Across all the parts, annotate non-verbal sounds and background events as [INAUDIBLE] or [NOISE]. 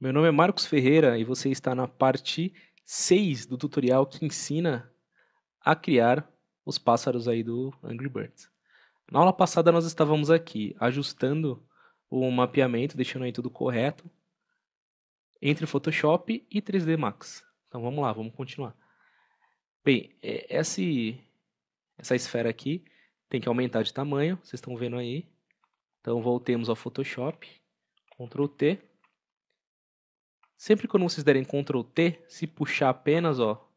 Meu nome é Marcos Ferreira e você está na parte 6 do tutorial que ensina a criar os pássaros aí do Angry Birds. Na aula passada nós estávamos aqui ajustando o mapeamento, deixando aí tudo correto, entre Photoshop e 3D Max. Então vamos lá, vamos continuar. Bem, é, esse, essa esfera aqui tem que aumentar de tamanho, vocês estão vendo aí. Então voltemos ao Photoshop, Ctrl T, Sempre quando vocês derem Ctrl T, se puxar apenas, ó,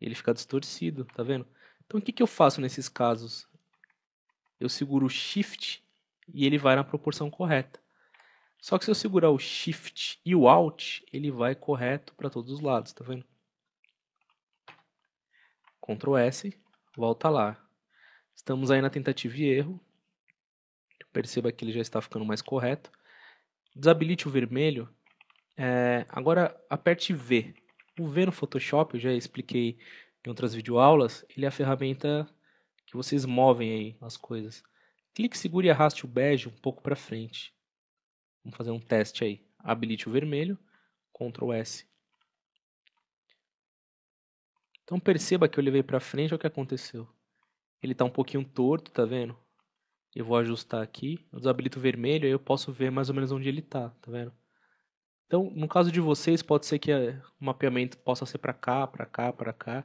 ele fica distorcido, tá vendo? Então o que, que eu faço nesses casos? Eu seguro o Shift e ele vai na proporção correta. Só que se eu segurar o Shift e o Alt, ele vai correto para todos os lados, tá vendo? Ctrl S, volta lá. Estamos aí na tentativa e erro. Perceba que ele já está ficando mais correto. Desabilite o vermelho é, agora aperte V. O V no Photoshop, eu já expliquei em outras videoaulas, ele é a ferramenta que vocês movem aí as coisas. Clique, segure e arraste o bege um pouco para frente. Vamos fazer um teste aí. Habilite o vermelho, Ctrl S. Então perceba que eu levei para frente, é o que aconteceu. Ele está um pouquinho torto, tá vendo? Eu vou ajustar aqui, eu desabilito o vermelho, aí eu posso ver mais ou menos onde ele está, tá vendo? Então, no caso de vocês, pode ser que eh, o mapeamento possa ser para cá, para cá, para cá.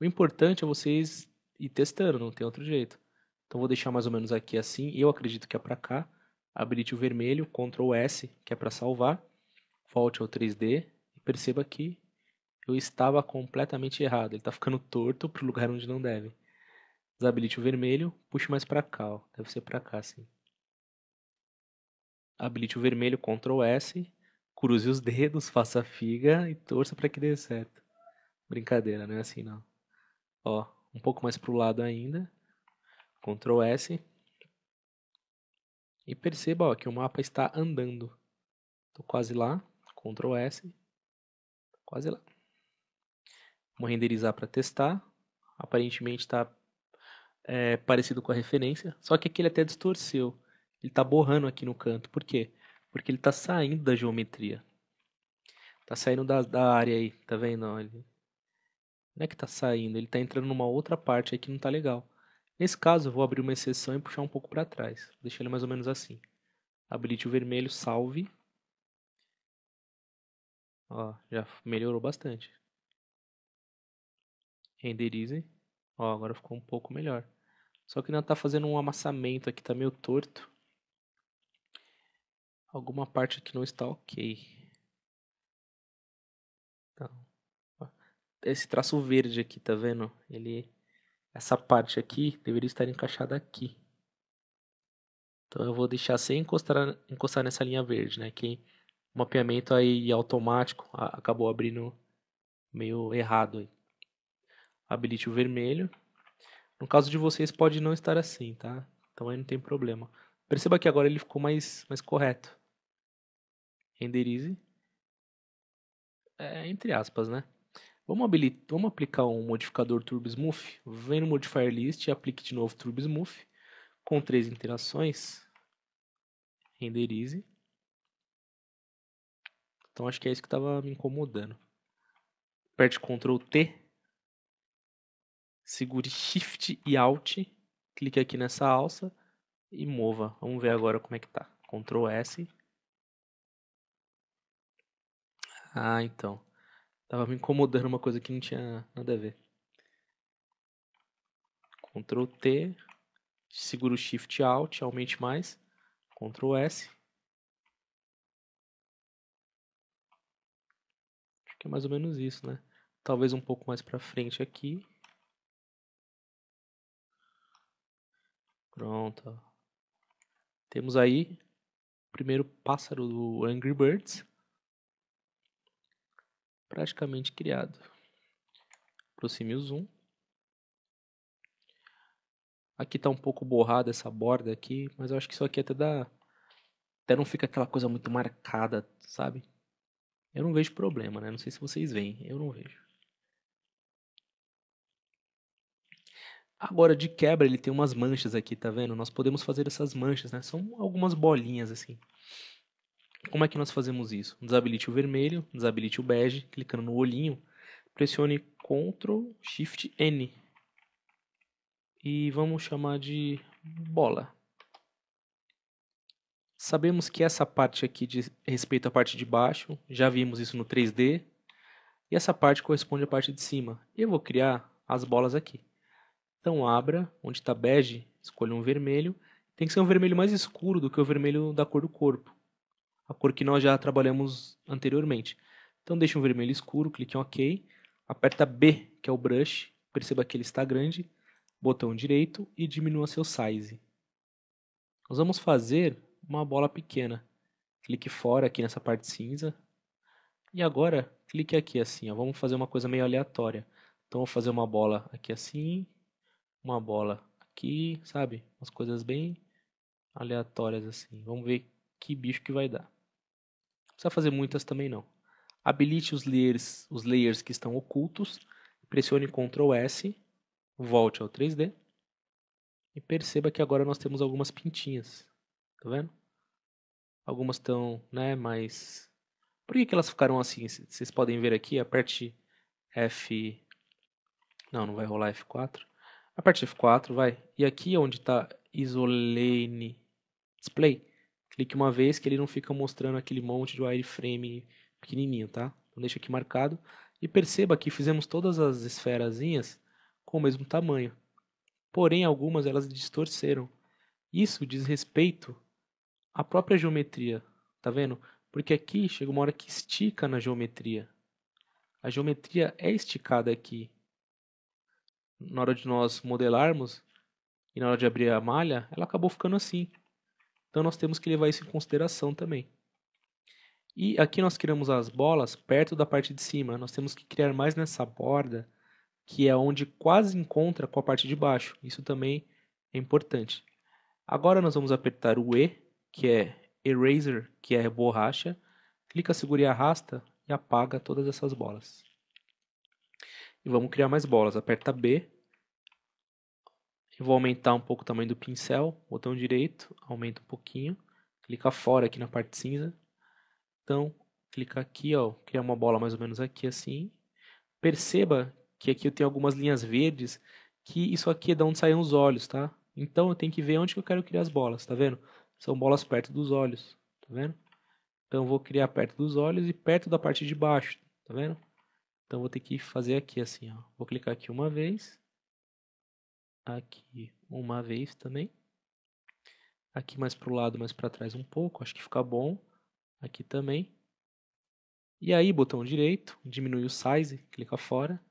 O importante é vocês ir testando, não tem outro jeito. Então, vou deixar mais ou menos aqui assim. Eu acredito que é para cá. Habilite o vermelho, Ctrl S, que é para salvar. Volte ao 3D e perceba que eu estava completamente errado. Ele está ficando torto para o lugar onde não deve. Desabilite o vermelho, puxe mais para cá. Ó. Deve ser para cá, sim. Habilite o vermelho, Ctrl S cruze os dedos, faça a figa e torça para que dê certo. Brincadeira, não é assim não. Ó, um pouco mais pro lado ainda. Ctrl S. E perceba ó, que o mapa está andando. Estou quase lá. Ctrl S. quase lá. Vou renderizar para testar. Aparentemente está é, parecido com a referência. Só que aqui ele até distorceu. Ele está borrando aqui no canto. Por quê? Porque ele está saindo da geometria. Está saindo da, da, área aí, tá vendo? Ele, não é que está saindo, ele está entrando numa outra parte aí que não está legal. Nesse caso, eu vou abrir uma exceção e puxar um pouco para trás. Vou deixar ele mais ou menos assim. Habilite o vermelho, salve. Ó, já melhorou bastante. Renderize. Ó, agora ficou um pouco melhor. Só que ainda está fazendo um amassamento aqui, está meio torto alguma parte aqui não está ok. Então Esse traço verde aqui, tá vendo? Ele, essa parte aqui deveria estar encaixada aqui. Então eu vou deixar sem encostar, encostar nessa linha verde, né? Que o mapeamento aí automático acabou abrindo meio errado aí. Habilite o vermelho. No caso de vocês pode não estar assim, tá? Então aí não tem problema. Perceba que agora ele ficou mais, mais correto renderize, é, entre aspas, né? Vamos, habilitar, vamos aplicar um modificador Turbo Smooth. Vem no Modifier List e aplique de novo Turbo Smooth. Com três interações. Renderize. Então acho que é isso que estava me incomodando. Aperte Ctrl T. Segure Shift e Alt. Clique aqui nessa alça e mova. Vamos ver agora como é que tá. Ctrl S. Ah, então. Tava me incomodando uma coisa que não tinha nada a ver. Ctrl T, seguro Shift Alt, aumente mais. Ctrl S. Acho que é mais ou menos isso, né? Talvez um pouco mais para frente aqui. Pronto. Temos aí o primeiro pássaro do Angry Birds praticamente criado. Aproxime o zoom. Aqui está um pouco borrada essa borda aqui, mas eu acho que isso aqui até dá... Até não fica aquela coisa muito marcada, sabe? Eu não vejo problema, né? Não sei se vocês veem, eu não vejo. Agora, de quebra, ele tem umas manchas aqui, tá vendo? Nós podemos fazer essas manchas, né? São algumas bolinhas, assim. Como é que nós fazemos isso? Desabilite o vermelho, desabilite o bege, clicando no olhinho, pressione Ctrl Shift N. E vamos chamar de bola. Sabemos que essa parte aqui diz respeito à parte de baixo, já vimos isso no 3D, e essa parte corresponde à parte de cima. Eu vou criar as bolas aqui. Então abra, onde está bege, escolha um vermelho, tem que ser um vermelho mais escuro do que o vermelho da cor do corpo a cor que nós já trabalhamos anteriormente. Então deixa um vermelho escuro, clique em OK, aperta B, que é o brush, perceba que ele está grande, botão direito e diminua seu size. Nós vamos fazer uma bola pequena. Clique fora aqui nessa parte cinza. E agora, clique aqui assim, ó. vamos fazer uma coisa meio aleatória. Então vou fazer uma bola aqui assim, uma bola aqui, sabe? Umas coisas bem aleatórias assim. Vamos ver que bicho que vai dar precisa fazer muitas também não. Habilite os layers, os layers que estão ocultos, pressione Ctrl S, volte ao 3D e perceba que agora nós temos algumas pintinhas, tá vendo? Algumas estão, né, mais... Por que, que elas ficaram assim? Vocês podem ver aqui, aperte F... Não, não vai rolar F4. Aperte F4, vai. E aqui onde está Isolane Display, clique uma vez que ele não fica mostrando aquele monte de wireframe pequenininho, tá? Então deixa aqui marcado. E perceba que fizemos todas as esferazinhas com o mesmo tamanho. Porém, algumas elas distorceram. Isso diz respeito à própria geometria, tá vendo? Porque aqui chega uma hora que estica na geometria. A geometria é esticada aqui. Na hora de nós modelarmos e na hora de abrir a malha, ela acabou ficando assim. Então nós temos que levar isso em consideração também. E aqui nós criamos as bolas perto da parte de cima. Nós temos que criar mais nessa borda, que é onde quase encontra com a parte de baixo. Isso também é importante. Agora nós vamos apertar o E, que é Eraser, que é borracha. Clica, segura e arrasta e apaga todas essas bolas. E vamos criar mais bolas. Aperta B, eu vou aumentar um pouco o tamanho do pincel, botão direito, aumenta um pouquinho, clica fora aqui na parte cinza. Então, clica aqui, ó, criar uma bola mais ou menos aqui assim. Perceba que aqui eu tenho algumas linhas verdes, que isso aqui é de onde saem os olhos, tá? Então eu tenho que ver onde que eu quero criar as bolas, tá vendo? São bolas perto dos olhos, tá vendo? Então eu vou criar perto dos olhos e perto da parte de baixo, tá vendo? Então vou ter que fazer aqui assim, ó. Vou clicar aqui uma vez aqui uma vez também. Aqui mais para o lado, mais para trás um pouco, acho que fica bom. Aqui também. E aí, botão direito, diminui o size, clica fora.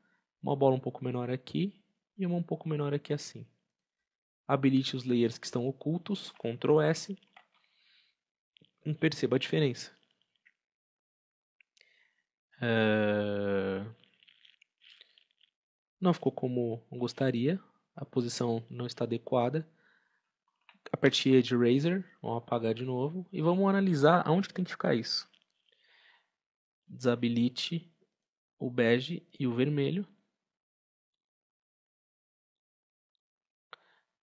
Uma bola um pouco menor aqui e uma um pouco menor aqui assim. Habilite os layers que estão ocultos, Ctrl S. E perceba a diferença. Eh, não ficou como gostaria, a posição não está adequada. Aperte partir de Razer, vamos apagar de novo e vamos analisar aonde que tem que ficar isso. Desabilite o bege e o vermelho.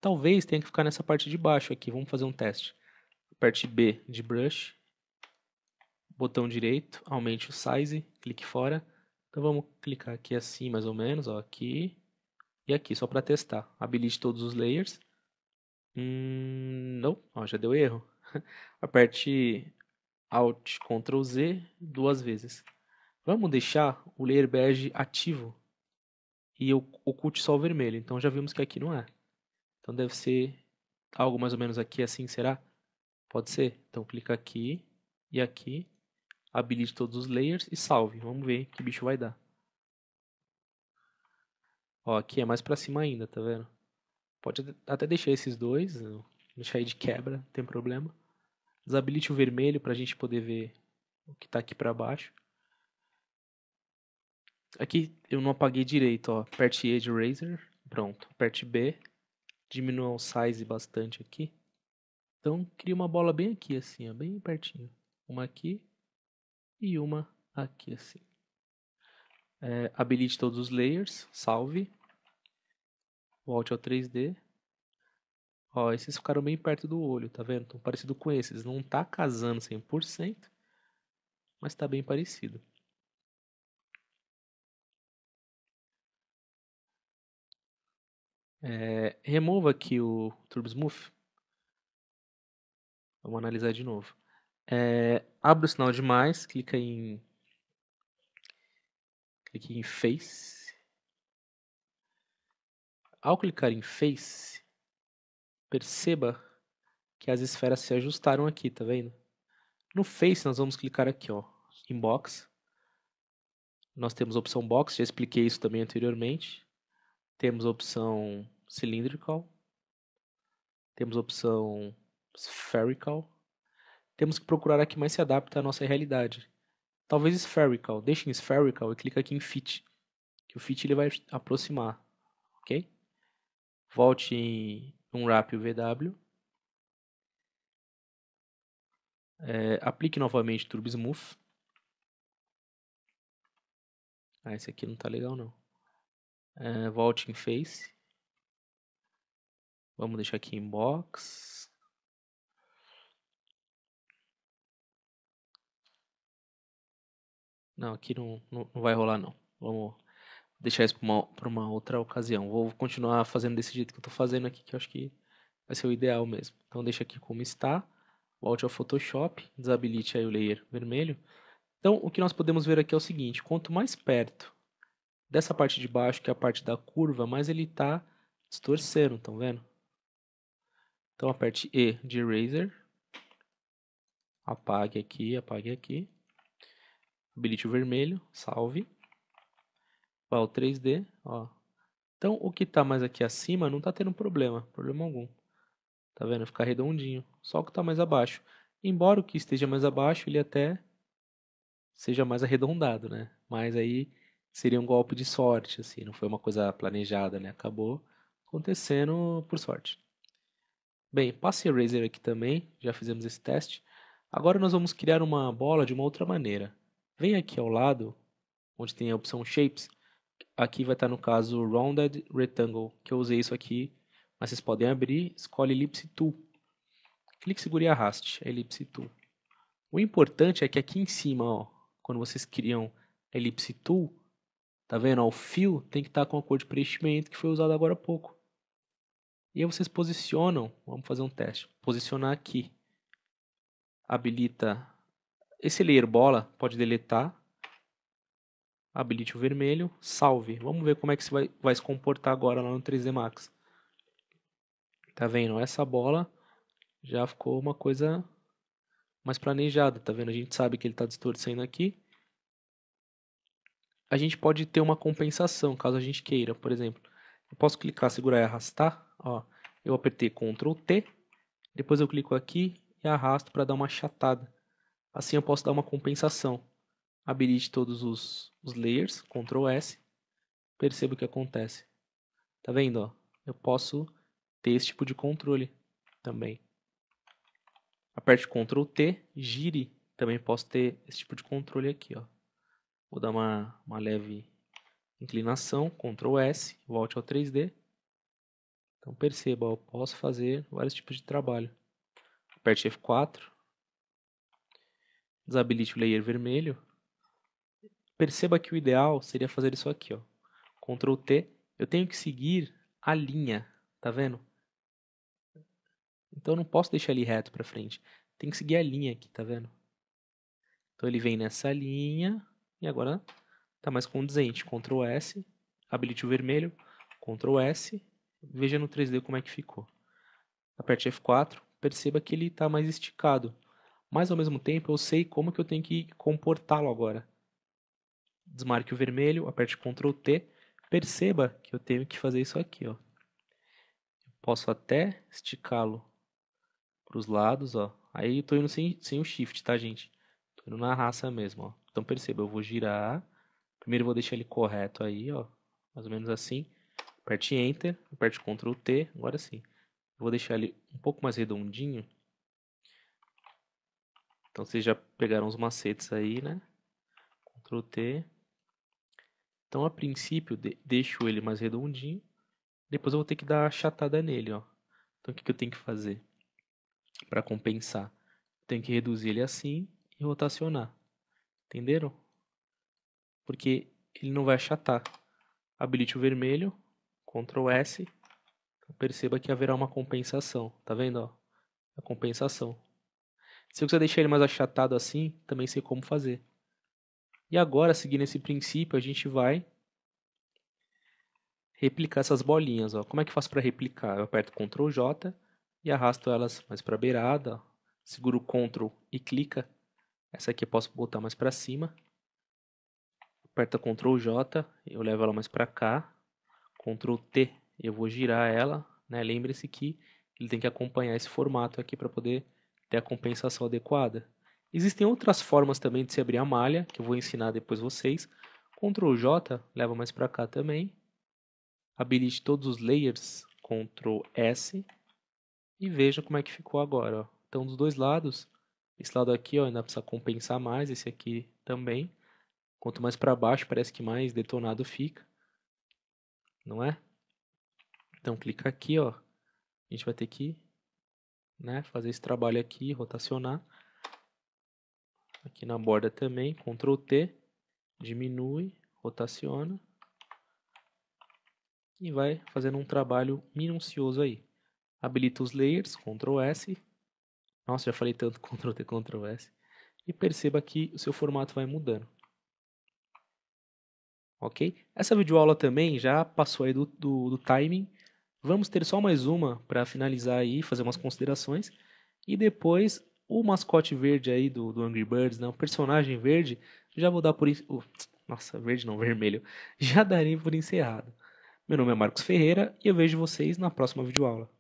Talvez tenha que ficar nessa parte de baixo aqui, vamos fazer um teste. Aperte B de Brush, botão direito, aumente o size, clique fora. Então vamos clicar aqui assim mais ou menos, ó, aqui, e aqui, só para testar, habilite todos os layers. Hum, não, ó, já deu erro. [LAUGHS] Aperte Alt Ctrl Z duas vezes. Vamos deixar o layer bege ativo e oculte só o vermelho. Então já vimos que aqui não é. Então deve ser algo mais ou menos aqui assim, será? Pode ser. Então clica aqui e aqui, habilite todos os layers e salve. Vamos ver que bicho vai dar. Ó, aqui é mais pra cima ainda, tá vendo? Pode até deixar esses dois, deixar aí de quebra, não tem problema. Desabilite o vermelho pra gente poder ver o que tá aqui pra baixo. Aqui eu não apaguei direito, ó. Aperte E de Razer, pronto. Aperte B, diminua o size bastante aqui. Então cria uma bola bem aqui assim, ó, bem pertinho. Uma aqui e uma aqui assim. É, habilite todos os layers, salve. Volte ao 3D. Ó, esses ficaram bem perto do olho, tá vendo? Tão parecido com esses. Não tá casando 100%, mas está bem parecido. É, remova aqui o TurboSmooth. Vamos analisar de novo. É, abre o sinal de mais, clica em aqui em Face. Ao clicar em Face, perceba que as esferas se ajustaram aqui, tá vendo? No Face nós vamos clicar aqui, ó, em Box. Nós temos a opção Box, já expliquei isso também anteriormente. Temos a opção Cylindrical. Temos a opção Spherical. Temos que procurar a que mais se adapta à nossa realidade. Talvez spherical. Deixa em spherical e clica aqui em fit. Que o fit ele vai aproximar. Ok? Volte em unwrap o VW. É, aplique novamente Turbo Smooth. Ah, esse aqui não tá legal não. É, volte em Face. Vamos deixar aqui em Box. Não, aqui não, não, não vai rolar não. Vamos deixar isso para uma, uma outra ocasião. Vou continuar fazendo desse jeito que eu estou fazendo aqui, que eu acho que vai ser o ideal mesmo. Então deixa aqui como está. Volte ao Photoshop, desabilite aí o layer vermelho. Então o que nós podemos ver aqui é o seguinte, quanto mais perto dessa parte de baixo, que é a parte da curva, mais ele está distorcendo, estão vendo? Então aperte E de Eraser, apague aqui, apague aqui habilite o vermelho, salve. Vai o 3D, ó. Então, o que está mais aqui acima não está tendo problema, problema algum. Tá vendo? Fica redondinho. Só o que está mais abaixo. Embora o que esteja mais abaixo, ele até seja mais arredondado, né? Mas aí seria um golpe de sorte, assim. Não foi uma coisa planejada, né? Acabou acontecendo por sorte. Bem, passe eraser aqui também. Já fizemos esse teste. Agora nós vamos criar uma bola de uma outra maneira. Vem aqui ao lado, onde tem a opção Shapes. Aqui vai estar no caso Rounded Rectangle, que eu usei isso aqui. Mas vocês podem abrir, escolhe Ellipse Tool. Clique, segure e arraste a Ellipse Tool. O importante é que aqui em cima, ó, quando vocês criam a Ellipse Tool, tá vendo? Ó, o fio tem que estar com a cor de preenchimento que foi usado agora há pouco. E aí vocês posicionam, vamos fazer um teste, posicionar aqui. Habilita esse layer bola pode deletar. Habilite o vermelho. Salve. Vamos ver como é que vai, vai se comportar agora lá no 3D Max. Tá vendo? Essa bola já ficou uma coisa mais planejada. Tá vendo? A gente sabe que ele está distorcendo aqui. A gente pode ter uma compensação, caso a gente queira. Por exemplo, eu posso clicar, segurar e arrastar. Ó, eu apertei Ctrl T. Depois eu clico aqui e arrasto para dar uma chatada. Assim eu posso dar uma compensação. Habilite todos os, os layers, Ctrl S. Perceba o que acontece. Tá vendo? Ó? Eu posso ter esse tipo de controle também. Aperte Ctrl T, gire. Também posso ter esse tipo de controle aqui. Ó. Vou dar uma, uma leve inclinação, Ctrl S, volte ao 3D. Então perceba, ó, eu posso fazer vários tipos de trabalho. Aperte F4, desabilite o layer vermelho, perceba que o ideal seria fazer isso aqui, ó. Ctrl T, eu tenho que seguir a linha, tá vendo? Então eu não posso deixar ele reto para frente, tem que seguir a linha aqui, tá vendo? Então ele vem nessa linha e agora tá mais condizente. Ctrl S, habilite o vermelho, Ctrl S, veja no 3D como é que ficou. Aperte F4, perceba que ele está mais esticado mas ao mesmo tempo eu sei como que eu tenho que comportá-lo agora. Desmarque o vermelho, aperte Ctrl T, perceba que eu tenho que fazer isso aqui, ó. Posso até esticá-lo para os lados, ó. Aí eu estou indo sem, sem o shift, tá, gente? Estou indo na raça mesmo, ó. Então perceba, eu vou girar. Primeiro eu vou deixar ele correto aí, ó. Mais ou menos assim. Aperte Enter, aperte Ctrl T, agora sim. vou deixar ele um pouco mais redondinho então vocês já pegaram os macetes aí, né? Ctrl T. Então a princípio de deixo ele mais redondinho. Depois eu vou ter que dar achatada nele, ó. Então o que, que eu tenho que fazer? Para compensar, eu tenho que reduzir ele assim e rotacionar. Entenderam? Porque ele não vai achatar. Habilite o vermelho, Ctrl S. Então, perceba que haverá uma compensação. Tá vendo? Ó? A compensação. Se eu quiser deixar ele mais achatado assim, também sei como fazer. E agora, seguindo esse princípio, a gente vai replicar essas bolinhas. Ó. Como é que eu faço para replicar? Eu aperto Ctrl J e arrasto elas mais para a beirada. Ó. Seguro Ctrl e clica. Essa aqui eu posso botar mais para cima. Aperta Ctrl J, eu levo ela mais para cá. Ctrl T, eu vou girar ela. Né? Lembre-se que ele tem que acompanhar esse formato aqui para poder ter a compensação adequada. Existem outras formas também de se abrir a malha, que eu vou ensinar depois vocês. Ctrl J, leva mais para cá também. Habilite todos os layers, Ctrl S. E veja como é que ficou agora. Ó. Então, dos dois lados, esse lado aqui ó, ainda precisa compensar mais, esse aqui também. Quanto mais para baixo, parece que mais detonado fica. Não é? Então, clica aqui, ó. A gente vai ter que né? Fazer esse trabalho aqui, rotacionar. Aqui na borda também, Ctrl T, diminui, rotaciona. E vai fazendo um trabalho minucioso aí. Habilita os layers, Ctrl S. Nossa, já falei tanto [LAUGHS] Ctrl T, Ctrl S. E perceba que o seu formato vai mudando. Ok? Essa videoaula também já passou aí do, do, do timing Vamos ter só mais uma para finalizar aí, fazer umas considerações. E depois o mascote verde aí do, do Angry Birds, né? o personagem verde, já vou dar por. Uh, nossa, verde não, [LAUGHS] vermelho. Já darei por encerrado. Meu nome é Marcos Ferreira e eu vejo vocês na próxima videoaula.